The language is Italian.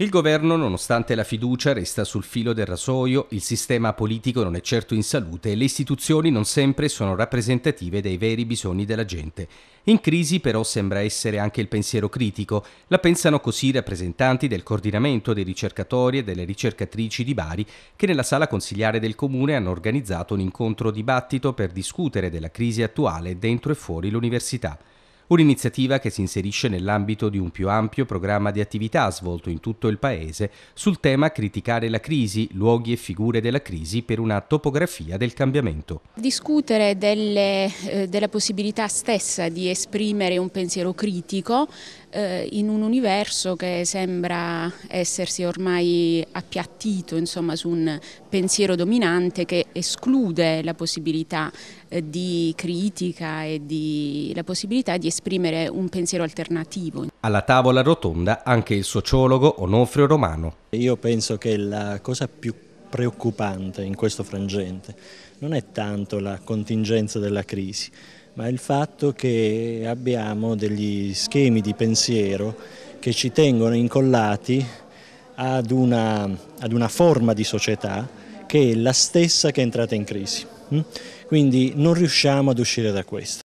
Il governo, nonostante la fiducia, resta sul filo del rasoio, il sistema politico non è certo in salute e le istituzioni non sempre sono rappresentative dei veri bisogni della gente. In crisi però sembra essere anche il pensiero critico, la pensano così i rappresentanti del coordinamento dei ricercatori e delle ricercatrici di Bari che nella sala consigliare del comune hanno organizzato un incontro dibattito per discutere della crisi attuale dentro e fuori l'università un'iniziativa che si inserisce nell'ambito di un più ampio programma di attività svolto in tutto il Paese sul tema Criticare la crisi, luoghi e figure della crisi per una topografia del cambiamento. Discutere delle, eh, della possibilità stessa di esprimere un pensiero critico eh, in un universo che sembra essersi ormai appiattito insomma, su un pensiero dominante che esclude la possibilità eh, di critica e di, la possibilità di esprimere un pensiero alternativo. Alla tavola rotonda anche il sociologo Onofrio Romano. Io penso che la cosa più preoccupante in questo frangente non è tanto la contingenza della crisi, ma il fatto che abbiamo degli schemi di pensiero che ci tengono incollati ad una, ad una forma di società che è la stessa che è entrata in crisi. Hm? Quindi non riusciamo ad uscire da questo.